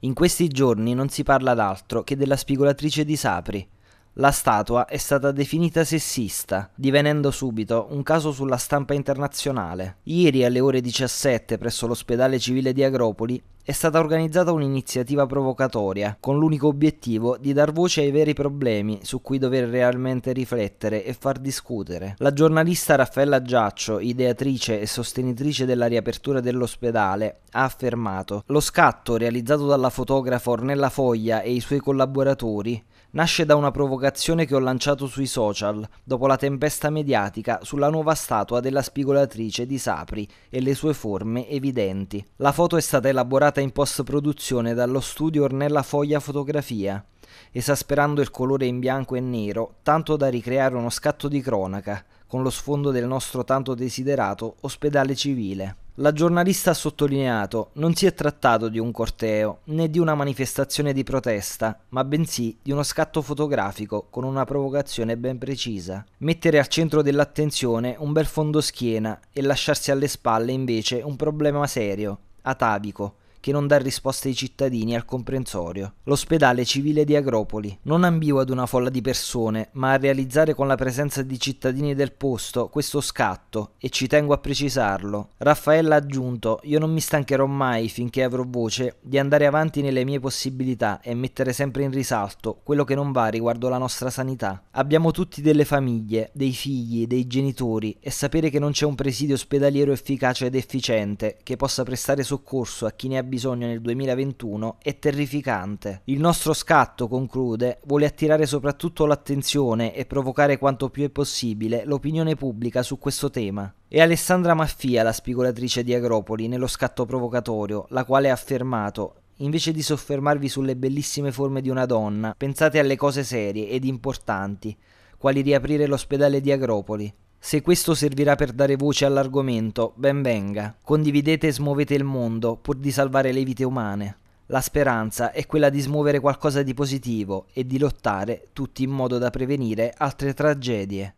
In questi giorni non si parla d'altro che della spigolatrice di Sapri. La statua è stata definita sessista, divenendo subito un caso sulla stampa internazionale. Ieri alle ore 17 presso l'ospedale civile di Agropoli è stata organizzata un'iniziativa provocatoria, con l'unico obiettivo di dar voce ai veri problemi su cui dover realmente riflettere e far discutere. La giornalista Raffaella Giaccio, ideatrice e sostenitrice della riapertura dell'ospedale, ha affermato: Lo scatto realizzato dalla fotografa Ornella Foglia e i suoi collaboratori nasce da una provocazione che ho lanciato sui social dopo la tempesta mediatica sulla nuova statua della spigolatrice di Sapri e le sue forme evidenti. La foto è stata elaborata realizzata in post-produzione dallo studio Ornella Foglia Fotografia, esasperando il colore in bianco e nero, tanto da ricreare uno scatto di cronaca, con lo sfondo del nostro tanto desiderato ospedale civile. La giornalista ha sottolineato, non si è trattato di un corteo né di una manifestazione di protesta, ma bensì di uno scatto fotografico con una provocazione ben precisa. Mettere al centro dell'attenzione un bel fondo schiena e lasciarsi alle spalle invece un problema serio, atavico, che non dà risposte ai cittadini al comprensorio. L'ospedale civile di Agropoli, non ambivo ad una folla di persone, ma a realizzare con la presenza di cittadini del posto questo scatto, e ci tengo a precisarlo. Raffaella ha aggiunto, io non mi stancherò mai finché avrò voce di andare avanti nelle mie possibilità e mettere sempre in risalto quello che non va riguardo la nostra sanità. Abbiamo tutti delle famiglie, dei figli, dei genitori e sapere che non c'è un presidio ospedaliero efficace ed efficiente che possa prestare soccorso a chi ne ha bisogno nel 2021 è terrificante. Il nostro scatto, conclude, vuole attirare soprattutto l'attenzione e provocare quanto più è possibile l'opinione pubblica su questo tema. È Alessandra Maffia la spigolatrice di Agropoli nello scatto provocatorio, la quale ha affermato Invece di soffermarvi sulle bellissime forme di una donna, pensate alle cose serie ed importanti, quali riaprire l'ospedale di Agropoli, se questo servirà per dare voce all'argomento, ben venga. Condividete e smuovete il mondo pur di salvare le vite umane. La speranza è quella di smuovere qualcosa di positivo e di lottare tutti in modo da prevenire altre tragedie.